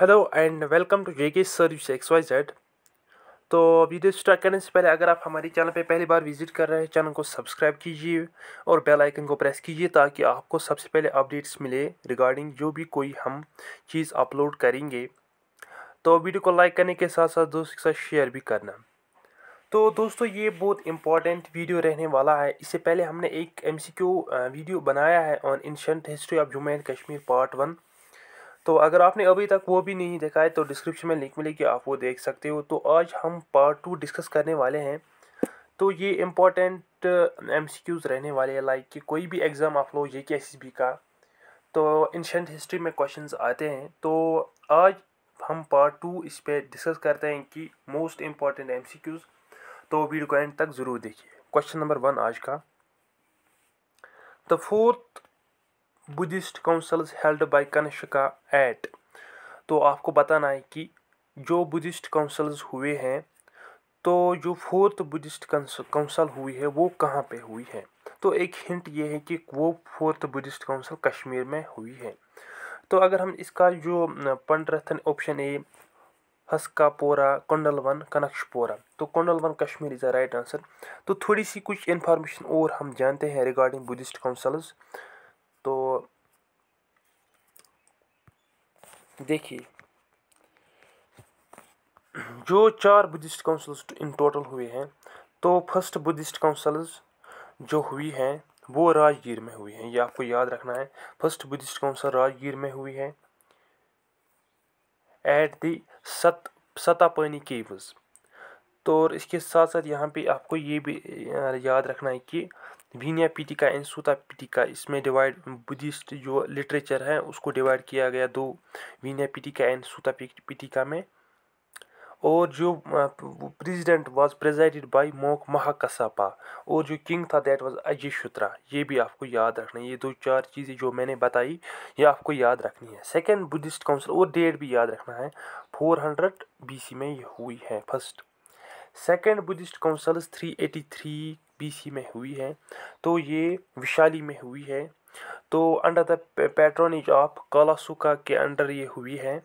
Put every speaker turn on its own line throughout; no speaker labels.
Hello and welcome to J K service X Y Z तो video तो start करने से पहले अगर आप हमारे चैनल पे पहली बार विजिट कर रहे हैं चैनल को सब्सक्राइब कीजिए और बेल आइकन को प्रेस कीजिए ताकि आपको सबसे पहले अपडेट्स मिले रिगार्डिंग जो भी कोई हम चीज़ अपलोड करेंगे तो वीडियो को लाइक करने के साथ साथ दोस्तों के साथ शेयर भी करना तो दोस्तों ये बहुत इंपॉर्टेंट वीडियो रहने वाला है इससे पहले हमने एक एम वीडियो बनाया है on ancient history of Jammu and Kashmir part one तो अगर आपने अभी तक वो भी नहीं देखा है तो डिस्क्रिप्शन में लिंक मिलेगी आप वो देख सकते हो तो आज हम पार्ट टू डिस्कस करने वाले हैं तो ये इम्पोर्टेंट एम uh, रहने वाले हैं लाइक कि कोई भी एग्ज़ाम आप लोग जे के का तो इंशेंट हिस्ट्री में क्वेश्चन आते हैं तो आज हम पार्ट टू इस पर डिस्कस करते हैं कि मोस्ट इम्पॉर्टेंट एम तो वीडियो को एंड तक ज़रूर देखिए क्वेश्चन नंबर वन आज का the fourth Buddhist council held by Kanishka at तो आपको बताना है कि जो बुद्धिस्ट काउंसल हुए हैं तो जो फोर्थ बुद्धिस्ट काउंसल हुई है वो कहाँ पे हुई है तो एक हिंट ये है कि वो फोर्थ बुद्धिस्ट काउंसिल कश्मीर में हुई है तो अगर हम इसका जो पंडरथन ऑप्शन ए हस्कापोरा कोंडलवन कनकशपोरा तो Kundalvan Kashmir is a right answer तो थोड़ी सी कुछ इन्फॉर्मेशन और हम जानते हैं रिगार्डिंग बुद्धिस्ट काउंसल्स तो देखिए जो चार बुद्धिस्ट काउंसिल्स इन टोटल हुए हैं तो फर्स्ट बुद्धिस्ट काउंसिल्स जो हुई हैं वो राजगीर में हुई हैं ये आपको याद रखना है फर्स्ट बुद्धिस्ट काउंसिल राजगीर में हुई है एट दी सत सतापानी केवज तो और इसके साथ साथ यहाँ पे आपको ये भी याद रखना है कि भीनिया पीटिका एंड सूता पीटिका इसमें डिवाइड बुद्धिस्ट जो लिटरेचर है उसको डिवाइड किया गया दो भीनिया पीटिका एंड सूता पीटिका में और जो प्रेसिडेंट वाज प्रेजाइडेड बाय मोक महाकसापा और जो किंग था दैट वाज अजय शुत्रा ये भी आपको याद रखना है ये दो चार चीज़ें जो मैंने बताई ये आपको याद रखनी है सेकेंड बुद्धिस्ट काउंसिल और डेट भी याद रखना है 400 बीसी में ये हुई है first second Buddhist at 383 BC में हुई है तो ये विशाली में हुई है तो under the patronage of Kalasoka के अंडर ये हुई है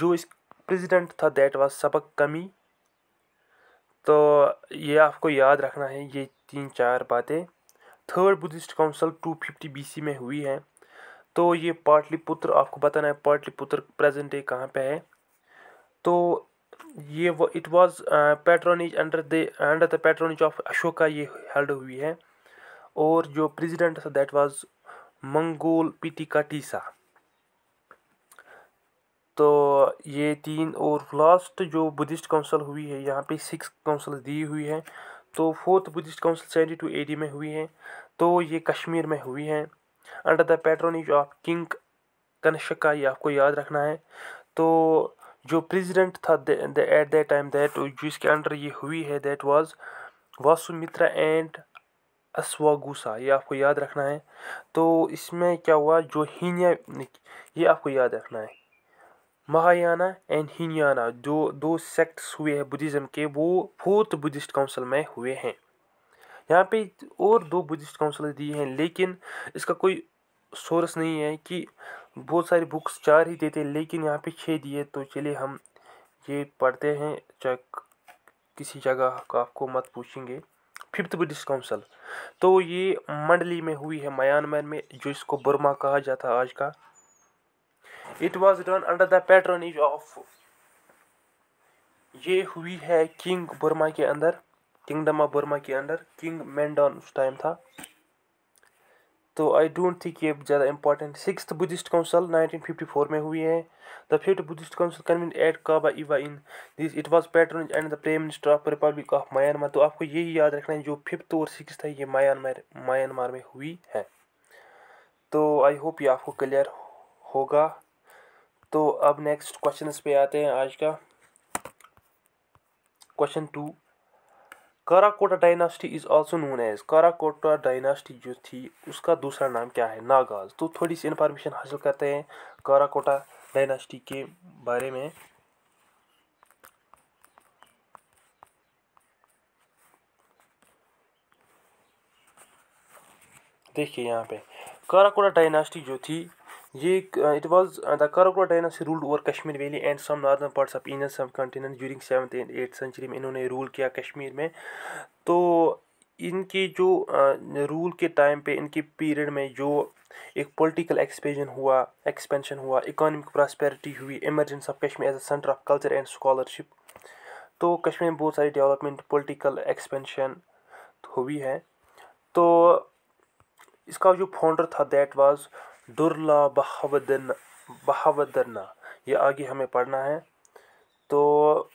जो इस प्रेसिडेंट था दैट वाज सबक कमी तो ये आपको याद रखना है ये तीन चार बातें थर्ड बुद्धिस्ट काउंसिल 250 सी में हुई है तो ये पाटलिपुत्र आपको बताना है पाटलिपुत्र प्रेजेंट डे कहाँ पे है तो ये वो it was patronage under the under the patronage of Ashoka ये हेल्ड हुई है और जो प्रेसिडेंट था दैट वाज मंगोल का टीसा तो ये तीन और लास्ट जो बुद्धिस्ट काउंसिल हुई है यहाँ पे सिक्स काउंसिल दी हुई है तो fourth Buddhist council seventy two AD में हुई है तो ये कश्मीर में हुई है under the patronage of king Kanishka ये आपको याद रखना है तो जो प्रेसिडेंट था एट दैट टाइम दैट जो इसके अंडर ये हुई है दैट वाज वासुमित्रा एंड असवागुसा ये आपको याद रखना है तो इसमें क्या हुआ जो हीनिया ये आपको याद रखना है महायाना एंड हिन्याना जो दो सेक्ट्स हुए हैं बुद्धिज़्म के वो फोर्थ बुद्धिस्ट काउंसिल में हुए हैं यहाँ पे और दो बुद्धिस्ट काउंसिल दिए हैं लेकिन इसका कोई सोर्स नहीं है कि बहुत सारी बुक्स चार ही देते लेकिन यहाँ पे छः दिए तो चलिए हम ये पढ़ते हैं चाहे किसी जगह का आपको मत पूछेंगे फिफ्थ ब्रिटिश काउंसिल तो ये मंडली में हुई है म्यांमार में जो इसको बर्मा कहा जाता आज का it was done under the aegis of ये हुई है किंग बर्मा के अंदर किंगडम ऑफ बर्मा के अंदर किंग मेंडॉन उस टाइम था तो आई डोंट थिंक ये ज़्यादा इंपॉर्टेंट सिक्स बुद्धिस्ट काउंसिल 1954 में हुई है the fifth Buddhist council convene at Kaba Aye in this it was pattern and the prime minister of republic of Myanmar तो आपको यही याद रखना है जो फिफ्थ और सिक्स है ये म्यांमार म्यांमार में हुई है तो आई होप ये आपको क्लियर होगा तो अब नेक्स्ट क्वेश्चन पे आते हैं आज का question two Karkota dynasty is also known as Karkota dynasty जो थी उसका दूसरा नाम क्या है नागाज तो थोड़ी सी इन्फॉर्मेशन हासिल करते हैं काराकोटा डायनास्टी के बारे में देखिए यहाँ पे काराकोटा डायनास्टी जो थी ये it was the Karkota dynasty ruled over Kashmir valley and some northern parts of Indian subcontinent during seven and eight century में इन्होंने रूल किया कश्मीर में तो इनके जो रूल के टाइम पे इनके पीरियड में जो एक पॉलिटिकल एक्सपेंशन हुआ एक्सपेंशन हुआ इकोनॉमिक प्रॉस्पेरिटी हुई emergence of Kashmir as a centre of culture and scholarship तो कश्मीर में बहुत सारी डेवलपमेंट पॉलिटिकल एक्सपेंशन हुई है तो इसका जो फाउंडर था दैट वाज दुर्ला बहावदन बहावदरना ये आगे हमें पढ़ना है तो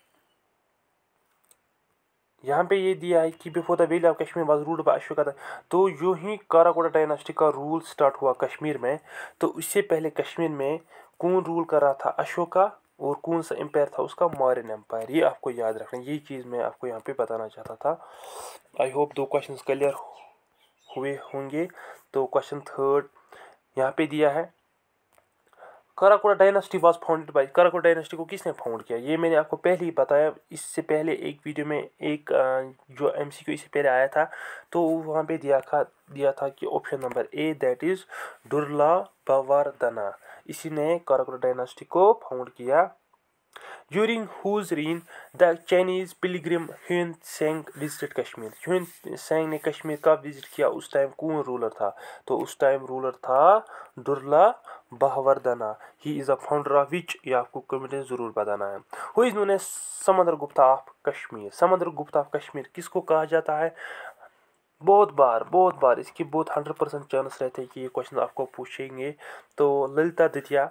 यहाँ पे ये दिया है कि before the vale of Kashmir was ruled by Ashoka तो यूँ ही काराकोटा डायनास्टी का रूल स्टार्ट हुआ कश्मीर में तो उससे पहले कश्मीर में कौन रूल कर रहा था अशोका और कौन सा एम्पायर था उसका मॉरन एम्पायर ये आपको याद रखना ये चीज़ मैं आपको यहाँ पे बताना चाहता था आई होप दो क्वेश्चन क्लियर हुए होंगे तो क्वेश्चन थर्ड यहाँ पे दिया है Karkota dynasty was founded by Karkota dynasty को किसने फाउंड किया ये मैंने आपको पहले ही बताया इससे पहले एक वीडियो में एक जो एम सी क्यू इससे पहले आया था तो वहाँ पे दिया था दिया था कि option number A that is Durlabhavardhana इसी ने कराकोटा डायनेस्टी को फाउंड किया during whose reign the Chinese pilgrim Huen Tsang visited Kashmir. Huen Tseng ने कश्मीर कब विजिट किया उस टाइम कौन रूलर था तो उस टाइम रूलर था दुर्ला बहवर्धना ही is a founder of which ये आपको कमेंट में ज़रूर बताना है हुई इज़ नोन समंदर गुप्ता ऑफ कश्मीर समंदर गुप्ता ऑफ कश्मीर किसको कहा जाता है बहुत बार बहुत बार इसकी बहुत हंड्रेड परसेंट चांस रहते हैं कि ये क्वेश्चन आपको पूछेंगे तो ललिता द्वितीया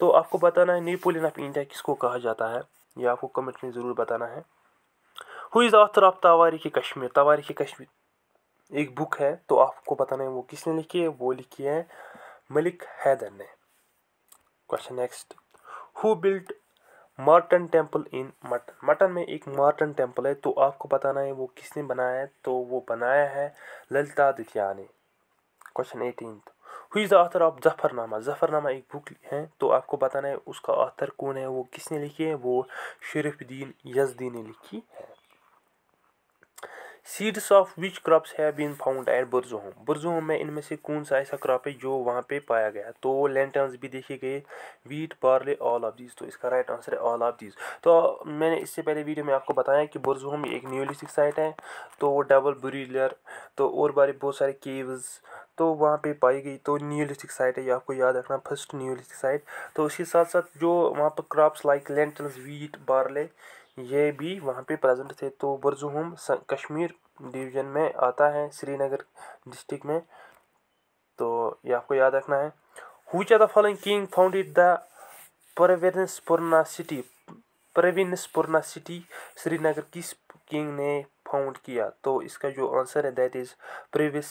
तो आपको बताना है नेपोलियन ऑफ इंडिया किसको कहा जाता है ये आपको कमेंट में ज़रूर बताना है who is author of Tawarikh Kashmir Tawarikh Kashmir एक बुक है तो आपको बताना है वो किसने लिखी है वो लिखी है मलिक हैदर ने question next who built Martand temple in Mattan Mattan में एक मार्टन टेम्पल है तो आपको बताना है वो किसने बनाया है तो वो बनाया है ललिता दिथिया ने question eighteen who is the author of Zafarnama Zafarnama एक बुक है तो आपको बताना है उसका आथर कौन है वो किसने लिखी है वो शरीफुद्दीन यजदी ने लिखी है सीड्स ऑफ विच क्रॉप्स है been found at Burzahom Burzahom में इनमें से कौन सा ऐसा क्रॉप है जो वहाँ पे पाया गया तो लेंटर्स भी देखे गए wheat barley all of these तो इसका राइट आंसर है ऑल ऑफ दीज तो मैंने इससे पहले वीडियो में आपको बताया कि बुरजोम एक न्यूलिस्टिक साइट है तो वो डबल बुरीलर तो और बारे बहुत सारे केव्स तो वहाँ पे पाई गई तो न्यूलिस्टिक साइट है ये आपको याद रखना फर्स्ट न्यूलिस्टिक साइट तो उसके साथ साथ जो वहाँ पर crops like lentils wheat barley ये भी वहाँ पे प्रेजेंट थे तो बुरजुहम कश्मीर डिवीज़न में आता है श्रीनगर डिस्ट्रिक्ट में तो ये आपको याद रखना है which are the following king founded the Pravarasenapura city Pravarasenapura city Srinagar किस किंग ने फाउंड किया तो इसका जो आंसर है दैट इज़ प्रीवियस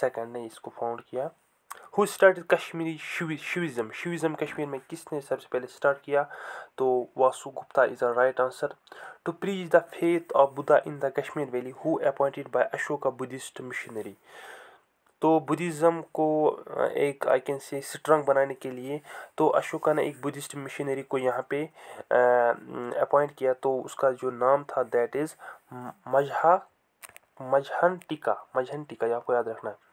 सेकंड ने इसको फाउंड किया who start Kashmiri Shaivism Shaivism Kashmir में किसने सबसे पहले स्टार्ट किया तो वासु गुप्ता इज़ तो a right answer to preach the faith of Buddha in the Kashmir valley who appointed by Ashoka Buddhist missionary तो बुद्धिज़्म को एक आई कैन से स्ट्रांग बनाने के लिए तो अशोका ने एक बुद्धिस्ट मिशनरी को यहाँ पे अपॉइंट किया तो उसका जो नाम था दैट इज़ मजहा मजहन टिका मजहन टिका ये आपको याद रखना है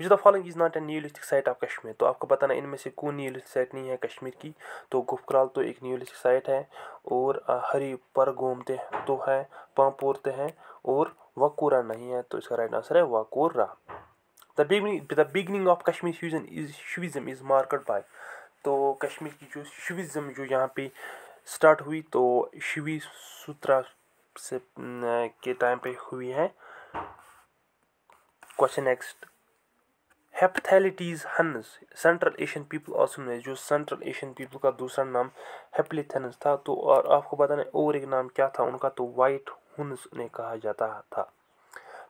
which the following is not a neolithic site of Kashmir तो आपको बताना इनमें से कोई न्यूलिस्टिक साइट नहीं है कश्मीर की तो गुफकराल तो एक न्यूलिस्टिक साइट है और हरी पर घूमते तो है पापोरते हैं और वकूरा नहीं है तो इसका राइट आंसर है Vakura the beginning the beginning of Kashmir fusion is Shaivism is marked by तो कश्मीर की जो शुविज़म जो यहाँ पे स्टार्ट हुई तो शिवी सूत्रा से के टाइम पे हुई है question next Hephthalites Huns central Asian people आसम है जो सेंट्रल एशियन पीपल का दूसरा नाम हेपलिथनस था तो और आपको पता नहीं और एक नाम क्या था उनका तो वाइट हुनस उन्हें कहा जाता था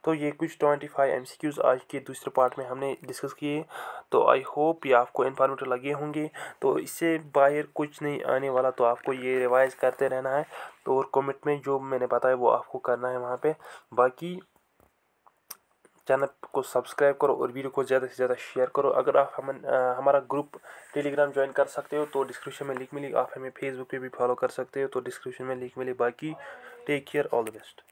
तो ये कुछ twenty five M C Qs आज के दूसरे पार्ट में हमने डिस्कस किए तो आई होप ये आपको इन्फॉर्मेटिव लगे होंगे तो इससे बाहर कुछ नहीं आने वाला तो आपको ये रिवाइज़ करते रहना है तो और कमिटमेंट में जो मैंने बताया वो आपको करना है वहाँ पे बाकी चैनल को सब्सक्राइब करो और वीडियो को ज़्यादा से ज़्यादा शेयर करो अगर आप हम हमारा ग्रुप टेलीग्राम ज्वाइन कर सकते हो तो डिस्क्रिप्शन में लिंक मिली आप हमें फेसबुक पे भी फॉलो कर सकते हो तो डिस्क्रिप्शन में लिंक मिली बाकी take care all the best